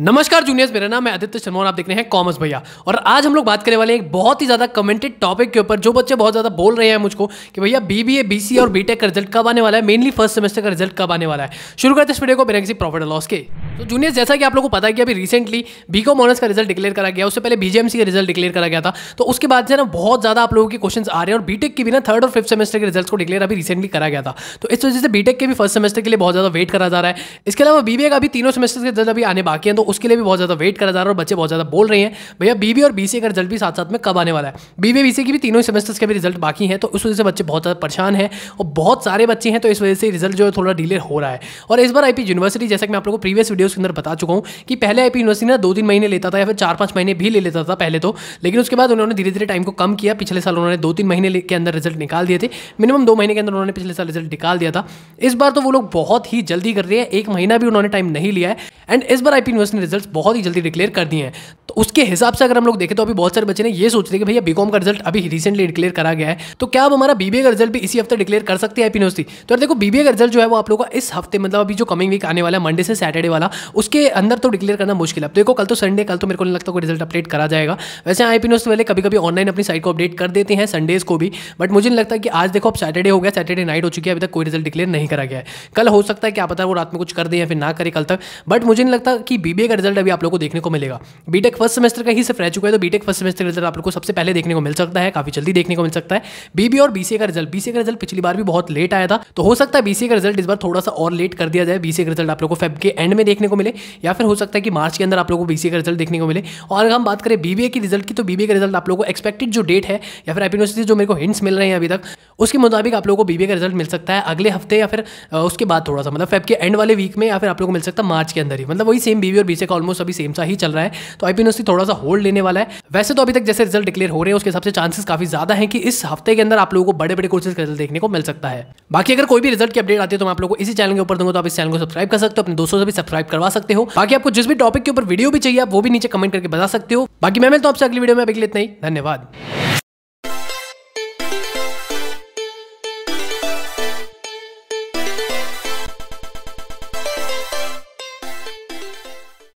नमस्कार जूनियर्स मेरा नाम है आदित्य शर्मा और आप देख रहे हैं कॉमर्स भैया और आज हम लोग बात करने वाले हैं एक बहुत ही ज़्यादा कमेंटेड टॉपिक के ऊपर जो बच्चे बहुत ज़्यादा बोल रहे हैं मुझको कि भैया बीबीए बीसी और बीटेक का रिजल्ट कब आने वाला है मेनली फर्स्ट सेमेस्टर का रिजल्ट कब आने वाला है शुरू करते इस वीडियो को बिना किसी प्रॉफिट लॉस के तो जूनियर जैसा कि आप लोगों को पता है कि अभी रिसेंटली बीकॉम ऑनर्स का रिजल्ट डिक्लेयर करा गया उससे पहले बीजेएमसी का रिजल्ट डिक्लेयर करा गया था तो उसके बाद से ना बहुत ज़्यादा आप लोगों के क्वेश्चन आ रहे हैं और बीटेक की भी ना थर्ड और फिफ्थ सेमेस्टर के रिजल्ट को डिक्लेयर अभी रिसेंटली करा गया था तो इस वजह से बीटेक के भी फर्स्ट सेमेस्टर के लिए बहुत ज़्यादा वेट करा जा रहा है इसके अलावा बीबीए का भी तीनों सेमेस्टर के रिजल्ट अभी आने बाकी हैं तो उसके लिए भी बहुत ज़्यादा वेट करा जा रहा है और बच्चे बहुत ज़्यादा बोल रहे हैं भैया बीबीए और बीसीए का रिजल्ट भी साथ साथ में कब आने वाला है बीबीए बीसीए की भी तीनों सेमेस्टर्स के भी रिजल्ट बाकी है तो उस वजह से बच्चे बहुत ज़्यादा परेशान हैं और बहुत सारे बच्चे हैं तो इस वजह से रिजल्ट जो है थोड़ा डिले हो रहा है और इस बार आई यूनिवर्सिटी जैसा कि मैं आप लोगों को प्रीवियस वीडियो वीडियोस के अंदर बता चुका हूँ कि पहले आई यूनिवर्सिटी ना दो तीन महीने लेता था या फिर चार पांच महीने भी ले लेता था पहले तो लेकिन उसके बाद उन्होंने धीरे धीरे टाइम को कम किया पिछले साल उन्होंने दो तीन महीने के अंदर रिजल्ट निकाल दिए थे मिनिमम दो महीने के अंदर उन्होंने पिछले साल रिजल्ट निकाल दिया था इस बार तो वो लोग बहुत ही जल्दी कर रहे हैं एक महीना भी उन्होंने टाइम नहीं लिया है एंड इस बार आईपी यूनिवर्सिटी ने रिजल्ट बहुत ही जल्दी डिक्लेयर कर दिए हैं उसके हिसाब से अगर हम लोग देखें तो अभी बहुत सारे बच्चे ने ये सोच रहे कि भैया बीकॉम का रिजल्ट अभी रिसेंटली डिक्लेयर करा गया है तो क्या अब हमारा बीबीए का रिजल्ट भी इसी हफ्ते डिक्लेयर कर सकते हैं यूनिवर्सिटी तो यार देखो बीबीए का रिजल्ट जो है वो आप लोगों का इस हफ्ते मतलब अभी जो कमिंग वीक आने वाला है मंडे से सैटरडे वाला उसके अंदर तो डिक्लेयर करना मुश्किल है देखो कल तो संडे कल तो मेरे को नहीं लगता कोई रिजल्ट अपडेट करा जाएगा वैसे आई पी वाले कभी कभी ऑनलाइन अपनी साइट को अपडेट कर देते हैं संडेज को भी बट मुझे नहीं लगता कि आज देखो अब सैटरडे हो गया सैटरडे नाइट हो चुकी है अभी तक कोई रिजल्ट डिक्लेयर नहीं करा गया है कल हो सकता है क्या पता वो रात में कुछ कर दे या फिर ना करे कल तक बट मुझे नहीं लगता कि बीबीए का रिजल्ट अभी आप लोग को देखने को मिलेगा बीटेक फर्स्ट फर्स्ट सेमेस्टर का ही सिर्फ रह चुका है तो बीटेक फर्स्ट सेमेस्टर का रिजल्ट आप लोग को सबसे पहले देखने को मिल सकता है काफी जल्दी देखने को मिल सकता है बीबी और बीसीए का रिजल्ट बीसीए का रिजल्ट पिछली बार भी बहुत लेट आया था तो हो सकता है बीसीए का रिजल्ट इस बार थोड़ा सा और लेट कर दिया जाए बीसीए का रिजल्ट आप लोग को फेब के एंड में देखने को मिले या फिर हो सकता है कि मार्च के अंदर आप लोग को बीसीए का रिजल्ट देखने को मिले और अगर हम बात करें बीबीए की रिजल्ट की तो बीबीए का रिजल्ट आप लोग को एक्सपेक्टेड जो डेट है या फिर एपिनोसिस जो मेरे को हिंट्स मिल रहे हैं अभी तक उसके मुताबिक आप लोग को बीबीए का रिजल्ट मिल सकता है अगले हफ्ते या फिर उसके बाद थोड़ा सा मतलब फेब के एंड वाले वीक में या फिर आप लोग को मिल सकता है मार्च के अंदर ही मतलब वही सेम बीबी और बीसीए का ऑलमोस्ट अभी सेम सा ही चल रहा है तो आईपी इंडस्ट्री थोड़ा सा होल्ड लेने वाला है वैसे तो अभी तक जैसे रिजल्ट डिक्लेयर हो रहे हैं उसके हिसाब से चांसेस काफी ज्यादा है कि इस हफ्ते के अंदर आप लोगों को बड़े बड़े कोर्सेज का रिजल्ट देखने को मिल सकता है बाकी अगर कोई भी रिजल्ट की अपडेट आती है तो मैं आप लोगों को इसी चैनल के ऊपर दूंगा तो आप इस चैनल को सब्सक्राइब कर सकते हो अपने दोस्तों से भी सब्सक्राइब करवा सकते हो बाकी आपको जिस भी टॉपिक के ऊपर वीडियो भी चाहिए आप वो भी नीचे कमेंट करके बता सकते हो बाकी मैं मिलता हूं आपसे अगली वीडियो में अभी इतना ही धन्यवाद